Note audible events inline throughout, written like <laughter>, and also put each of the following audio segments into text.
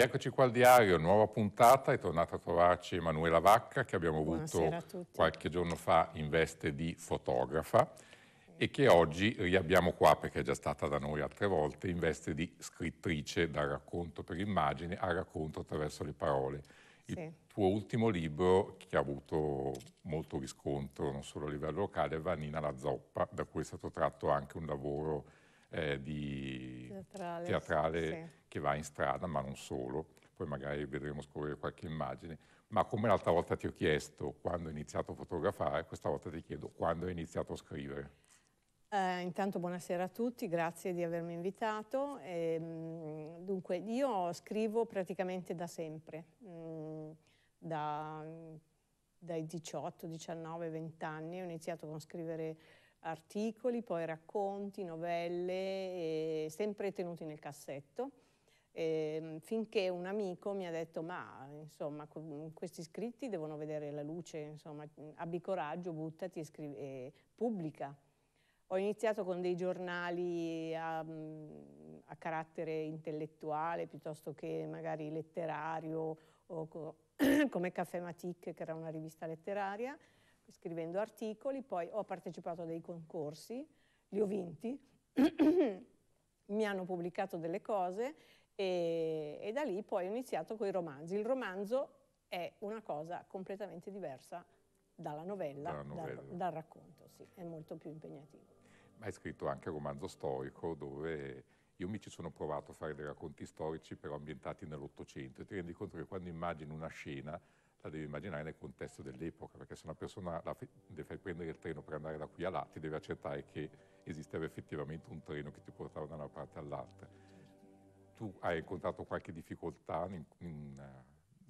Rieccoci qua al diario, nuova puntata, è tornata a trovarci Emanuela Vacca che abbiamo avuto qualche giorno fa in veste di fotografa e che oggi riabbiamo qua perché è già stata da noi altre volte in veste di scrittrice dal racconto per immagine al racconto attraverso le parole. Il sì. tuo ultimo libro che ha avuto molto riscontro non solo a livello locale è Vanina la zoppa, da cui è stato tratto anche un lavoro eh, di... teatrale, teatrale sì che va in strada, ma non solo, poi magari vedremo scorrere qualche immagine, ma come l'altra volta ti ho chiesto quando hai iniziato a fotografare, questa volta ti chiedo quando hai iniziato a scrivere. Eh, intanto buonasera a tutti, grazie di avermi invitato. E, ehm, dunque, io scrivo praticamente da sempre, mm, da, dai 18, 19, 20 anni, ho iniziato con scrivere articoli, poi racconti, novelle, sempre tenuti nel cassetto eh, finché un amico mi ha detto ma insomma questi scritti devono vedere la luce, insomma abbi coraggio, buttati e, e pubblica. Ho iniziato con dei giornali a, ehm, a, carattere intellettuale piuttosto che magari letterario o co <clears throat> come Café Matic che era una rivista letteraria, scrivendo articoli, poi ho partecipato a dei concorsi, li ho vinti. <clears throat> mi hanno pubblicato delle cose e, e da lì poi ho iniziato con i romanzi. Il romanzo è una cosa completamente diversa dalla novella, dalla novella. Dal, dal, racconto, sì, è molto più impegnativo. Ma hai scritto anche un romanzo storico dove io mi ci sono provato a fare dei racconti storici però ambientati nell'Ottocento e ti rendi conto che quando immagini una scena la devi immaginare nel contesto dell'epoca, perché se una persona la deve fai prendere il treno per andare da qui a là, ti deve accettare che esisteva effettivamente un treno che ti portava da una parte all'altra tu hai incontrato qualche difficoltà in, in,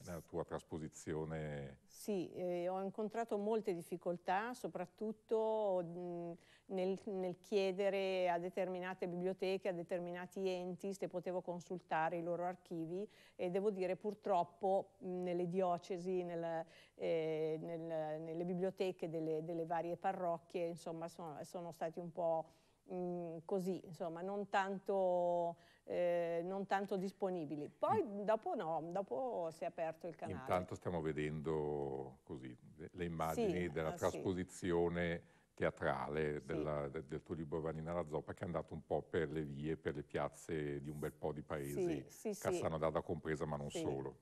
nella tua trasposizione? Sì, eh, ho incontrato molte difficoltà, soprattutto mh, nel, nel, chiedere a determinate biblioteche, a determinati enti se potevo consultare i loro archivi e devo dire purtroppo mh, nelle diocesi, nel, eh, nel, nelle biblioteche delle, delle, varie parrocchie, insomma, sono, sono stati un po' Mm, così, insomma, non tanto, eh, non tanto disponibili. Poi mm. dopo no, dopo si è aperto il canale. Intanto stiamo vedendo così, le immagini sì, della ah, trasposizione sì. teatrale della, sì. del tuo libro Vanina la Zoppa che è andato un po' per le vie, per le piazze di un bel po' di paesi, Cassano d'Ada compresa ma non solo.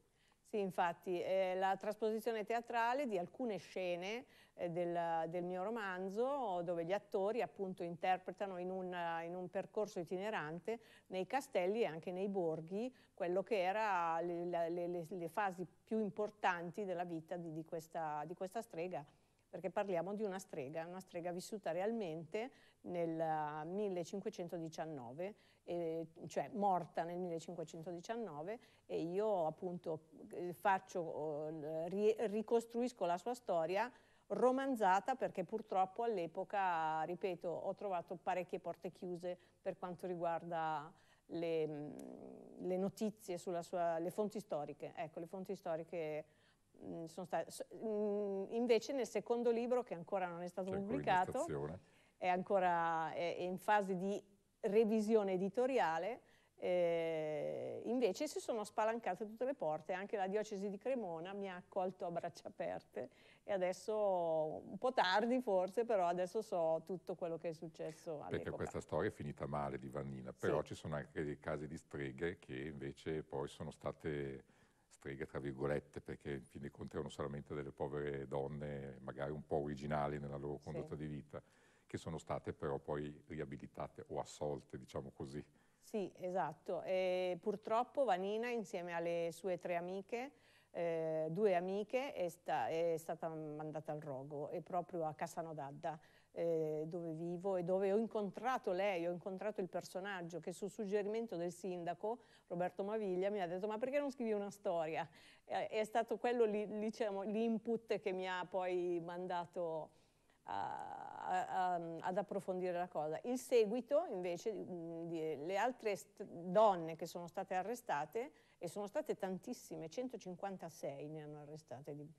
Sì, infatti, eh, la trasposizione teatrale di alcune scene eh, del, del, mio romanzo, dove gli attori appunto interpretano in un, in un, percorso itinerante nei castelli e anche nei borghi quello che era le, le, le, le fasi più importanti della vita di, di, questa, di, questa, strega, perché parliamo di una strega, una strega vissuta realmente nel 1519 eh, eh, cioè morta nel 1519 e io appunto eh, faccio, oh, ricostruisco la sua storia romanzata perché purtroppo all'epoca, ripeto, ho trovato parecchie porte chiuse per quanto riguarda le, mm, le notizie sulla sua, le fonti storiche. Ecco, le fonti storiche mm, sono state... Mm, invece nel secondo libro, che ancora non è stato cioè, pubblicato, è ancora è, è in fase di revisione editoriale, eh, invece si sono spalancate tutte le porte, anche la diocesi di Cremona mi ha accolto a braccia aperte e adesso, un po' tardi forse, però adesso so tutto quello che è successo Perché questa storia è finita male di Vannina, però sì. ci sono anche dei casi di streghe che invece poi sono state streghe tra virgolette perché in fin dei conti erano solamente delle povere donne magari un po' originali nella loro condotta sì. di vita che sono state però poi riabilitate o assolte, diciamo così. Sì, esatto. E purtroppo Vanina insieme alle sue tre amiche eh, due amiche è, sta, è, stata mandata al rogo e proprio a Cassano d'Adda eh, dove vivo e dove ho incontrato lei, ho incontrato il personaggio che su suggerimento del sindaco Roberto Maviglia mi ha detto ma perché non scrivi una storia? Eh, è stato quello diciamo, l'input che mi ha poi mandato a, a, ad approfondire la cosa. Il seguito invece mh, le altre donne che sono state arrestate, e sono state tantissime, 156 ne hanno arrestate, di,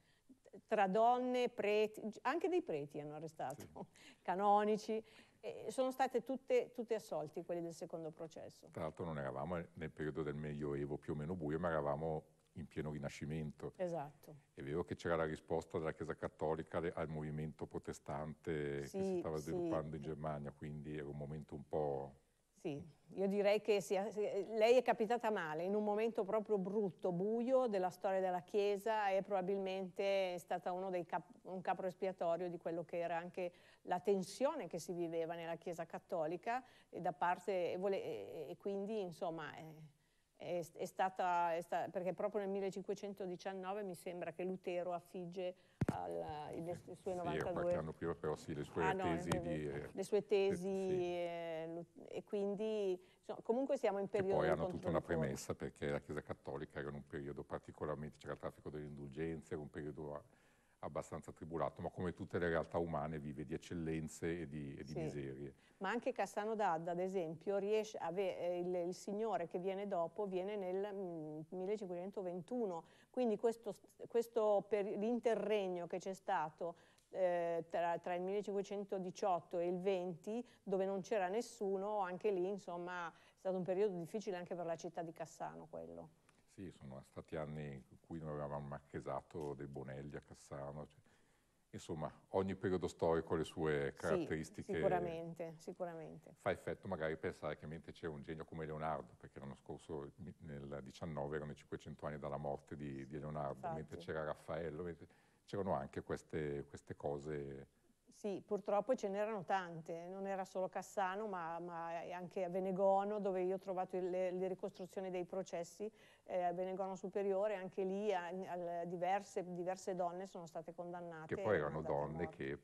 tra donne, preti, anche dei preti hanno arrestato, sì. <laughs> canonici, eh, sono state tutte, tutte assolti quelli del secondo processo. Tra l'altro non eravamo nel periodo del Medioevo più o meno buio, ma eravamo in pieno rinascimento. Esatto. È vero che c'era la risposta della Chiesa Cattolica al movimento protestante sì, che si stava sviluppando sì. in Germania, quindi era un momento un po'... Sì, io direi che sia, lei è capitata male, in un momento proprio brutto, buio della storia della Chiesa e probabilmente è stata uno dei cap- un capo espiatorio di quello che era anche la tensione che si viveva nella Chiesa Cattolica e da parte, e, vole- e quindi insomma... Eh, è, stata, è sta, perché proprio nel 1519 mi sembra che Lutero affigge al, il, le sue 92 sì, anno prima però sì, le sue ah, tesi di, eh, le sue tesi sì. eh, e quindi insomma, comunque siamo in periodo poi hanno tutta una premessa perché la Chiesa Cattolica era in un periodo particolarmente c'era il traffico delle indulgenze era un periodo abbastanza tribulato, ma come tutte le realtà umane vive di eccellenze e di, e di sì. miserie. Ma anche Cassano d'Adda, ad esempio, riesce, ave, eh, il, il, signore che viene dopo viene nel 1521, mm, quindi questo, questo per l'interregno che c'è stato eh, tra, tra, il 1518 e il 20, dove non c'era nessuno, anche lì insomma è stato un periodo difficile anche per la città di Cassano quello. Sì, sono stati anni in cui noi avevamo marchesato dei Bonelli a Cassano. Cioè, insomma, ogni periodo storico ha le sue caratteristiche. Sì, sicuramente, sicuramente. Fa effetto magari pensare che mentre c'era un genio come Leonardo, perché l'anno scorso, nel 19, erano i 500 anni dalla morte di, di Leonardo, Infatti. mentre c'era Raffaello, c'erano anche queste, queste cose sì, purtroppo ce n'erano tante, non era solo Cassano, ma, ma anche a Venegono, dove io ho trovato le, le ricostruzioni dei processi, eh, a Venegono Superiore, anche lì a, a diverse, diverse, donne sono state condannate. Che poi erano donne morte. che,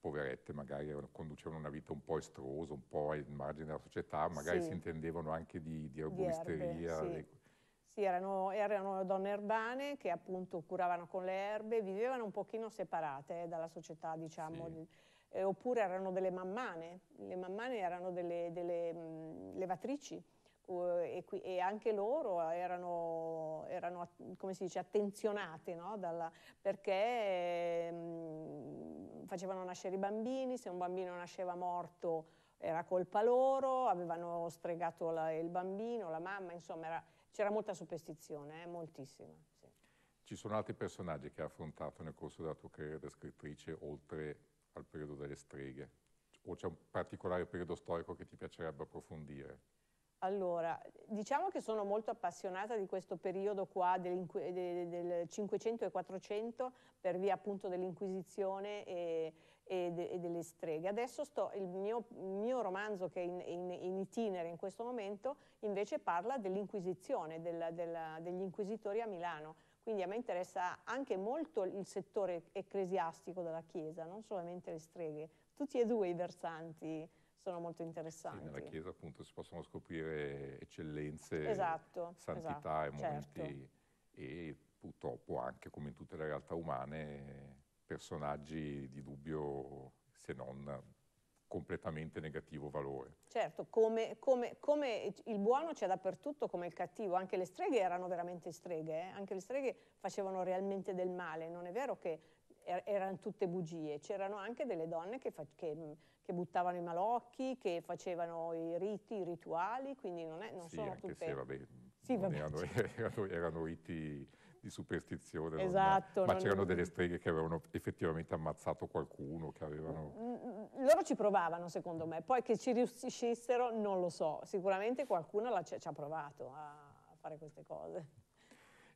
poverette, magari conducevano una vita un po' estrosa, un po' ai margini della società, magari sì. si intendevano anche di, di erboristeria, di erbe, sì. Sì, erano, erano, donne urbane che appunto curavano con le erbe, vivevano un pochino separate eh, dalla società, diciamo, sì. eh, oppure erano delle mammane, le mammane erano delle, delle mh, mm, levatrici. Uh, e, qui, e, anche loro erano, erano come si dice, attenzionate no? Dalla, perché mh, mm, facevano nascere i bambini, se un bambino nasceva morto era colpa loro, avevano stregato la, il bambino, la mamma, insomma c'era molta superstizione, eh, moltissima. Sì. Ci sono altri personaggi che hai affrontato nel corso della tua carriera da scrittrice oltre al periodo delle streghe? O c'è un particolare periodo storico che ti piacerebbe approfondire? Allora, diciamo che sono molto appassionata di questo periodo qua del, del, 500 e 400 per via appunto dell'Inquisizione e, e, e, delle streghe. Adesso sto, il mio, mio romanzo che è in, in, in, itinere in questo momento invece parla dell'Inquisizione, degli inquisitori a Milano. Quindi a me interessa anche molto il settore ecclesiastico della Chiesa, non solamente le streghe, tutti e due i versanti sono molto interessanti. Sì, nella Chiesa appunto si possono scoprire eccellenze, esatto, santità esatto, e momenti certo. e purtroppo anche come in tutte le realtà umane personaggi di dubbio se non completamente negativo valore. Certo, come, come, come, il buono c'è dappertutto, come il cattivo, anche le streghe erano veramente streghe, eh? anche le streghe facevano realmente del male, non è vero che er- erano tutte bugie, c'erano anche delle donne che, fa- che, che, buttavano i malocchi, che facevano i riti, i rituali, quindi non, è, non sì, sono tutte... Se, vabbè, sì, vabbè. Erano, <laughs> erano, erano riti di superstizione. Esatto. Non, ma non c'erano non... delle streghe che avevano effettivamente ammazzato qualcuno, che avevano... Mm, mm, mm, loro ci provavano, secondo me. Poi che ci riuscissero, non lo so. Sicuramente qualcuno ci ha provato a fare queste cose.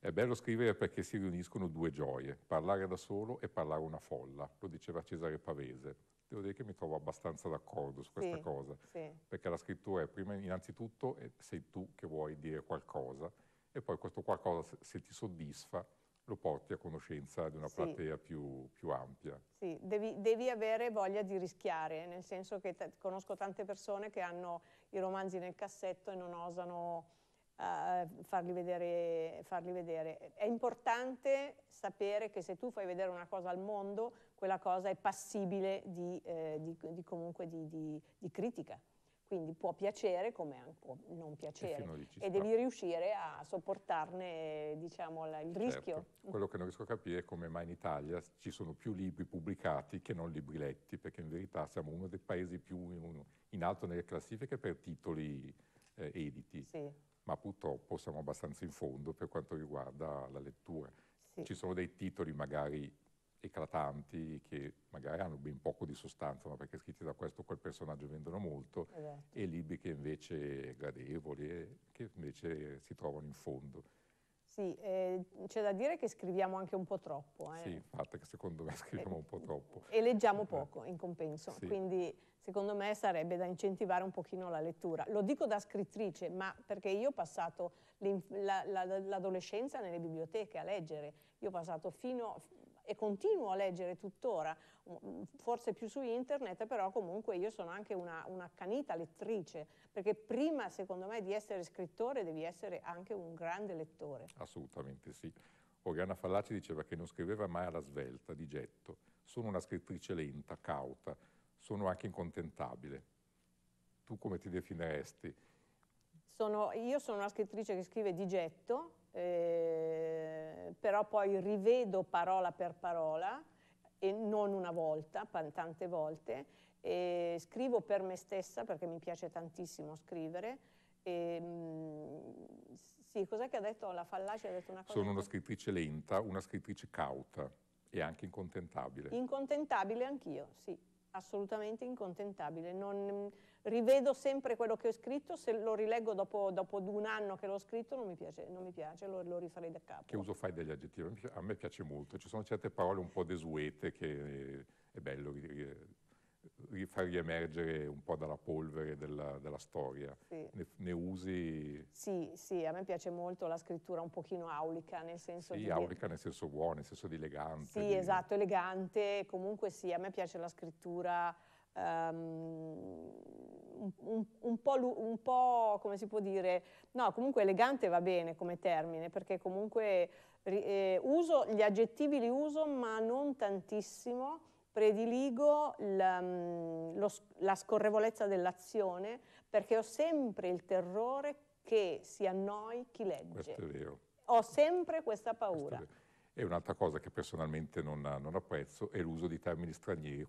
È bello scrivere perché si riuniscono due gioie, parlare da solo e parlare una folla, lo diceva Cesare Pavese. Devo dire che mi trovo abbastanza d'accordo su questa sì, cosa, sì. perché la scrittura è prima innanzitutto sei tu che vuoi dire qualcosa e poi questo qualcosa se ti soddisfa lo porti a conoscenza di una sì. platea più, più, ampia. Sì, devi, devi, avere voglia di rischiare, nel senso che conosco tante persone che hanno i romanzi nel cassetto e non osano a farli vedere, farli vedere. È importante sapere che se tu fai vedere una cosa al mondo, quella cosa è passibile di, eh, di, di comunque di, di, critica. Quindi può piacere come può non piacere e devi riuscire a sopportarne diciamo, il rischio. Certo. Quello che non riesco a capire è come mai in Italia ci sono più libri pubblicati che non libri letti, perché in verità siamo uno dei paesi più in, in alto nelle classifiche per titoli eh, editi. Sì ma purtroppo siamo abbastanza in fondo per quanto riguarda la lettura. Sì. Ci sono dei titoli magari eclatanti che magari hanno ben poco di sostanza, ma perché scritti da questo o quel personaggio vendono molto, esatto. e libri che invece gradevoli, eh, che invece si trovano in fondo. Sì, eh, c'è da dire che scriviamo anche un po' troppo. Eh. Sì, infatti, che secondo me <laughs> scriviamo eh, un po' eh, troppo. E leggiamo poco, in compenso. Sì. Quindi, secondo me, sarebbe da incentivare un pochino la lettura. Lo dico da scrittrice, ma perché io ho passato l'adolescenza nelle biblioteche a leggere. Io ho passato fino, e continuo a leggere tuttora, mm, forse più su internet, però comunque io sono anche una, una canita lettrice, perché prima secondo me di essere scrittore devi essere anche un grande lettore. Assolutamente sì. Oriana Fallaci diceva che non scriveva mai alla svelta, di getto. Sono una scrittrice lenta, cauta, sono anche incontentabile. Tu come ti definiresti? Sono, io sono una scrittrice che scrive di getto, eh, però poi rivedo parola per parola, e non una volta, tante volte, scrivo per me stessa perché mi piace tantissimo scrivere. E, mhmm, sì, cos'è che ha detto la fallace? Ha detto una cosa Sono una scrittrice lenta, una scrittrice cauta e anche incontentabile. Incontentabile anch'io, sì assolutamente incontentabile. Non, rivedo sempre quello che ho scritto, se lo rileggo dopo, dopo un anno che l'ho scritto non mi piace, non mi piace lo, lo, rifarei da capo. Che uso fai degli aggettivi? A me piace molto, ci sono certe parole un po' desuete che eh, è bello eh, far riemergere un po' dalla polvere della, della storia. Sì. Ne, ne, usi... Sì, sì, a me piace molto la scrittura un pochino aulica, nel senso sì, di... aulica nel senso buono, nel senso di elegante. Sì, di... esatto, elegante. Comunque sì, a me piace la scrittura... Um, un, un, po un, po', come si può dire, no, comunque elegante va bene come termine, perché comunque eh, uso, gli aggettivi li uso, ma non tantissimo, prediligo la, mm, lo, la scorrevolezza dell'azione perché ho sempre il terrore che si annoi chi legge. Questo è vero. Ho sempre questa paura. E un'altra cosa che personalmente non, non apprezzo è l'uso di termini stranieri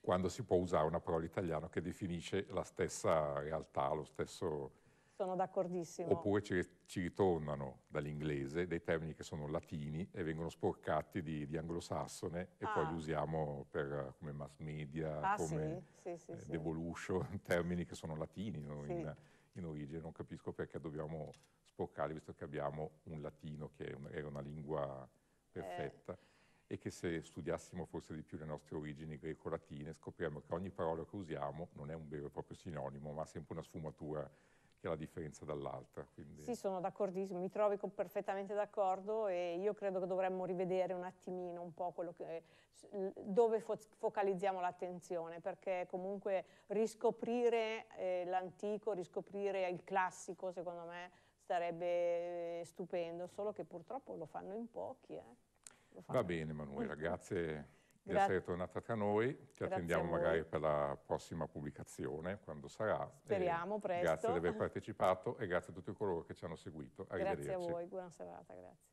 quando si può usare una parola italiana che definisce la stessa realtà, lo stesso sono d'accordissimo. Oppure ci, ci, ritornano dall'inglese dei termini che sono latini e vengono sporcati di, di anglosassone e ah. poi li ah. usiamo per, come mass media, ah, come sì, sì, eh, sì, eh, devolution, <laughs> termini che sono latini no? in, in, origine. Non capisco perché dobbiamo sporcarli visto che abbiamo un latino che è, un, è una lingua perfetta. Eh e che se studiassimo forse di più le nostre origini greco-latine scopriamo che ogni parola che usiamo non è un vero e proprio sinonimo, ma sempre una sfumatura che la differenza dall'altra. Quindi... Sì, sono d'accordissimo, mi trovi perfettamente d'accordo e io credo che dovremmo rivedere un attimino un po' che, dove fo focalizziamo l'attenzione, perché comunque riscoprire eh, l'antico, riscoprire il classico, secondo me, sarebbe stupendo, solo che purtroppo lo fanno in pochi. Eh. Fanno Va bene Manuela, grazie di essere tornata tra noi, ti Grazie attendiamo magari per la prossima pubblicazione, quando sarà. Speriamo e presto. Grazie di aver partecipato e grazie a tutti coloro che ci hanno seguito. Grazie a voi, buona serata, grazie.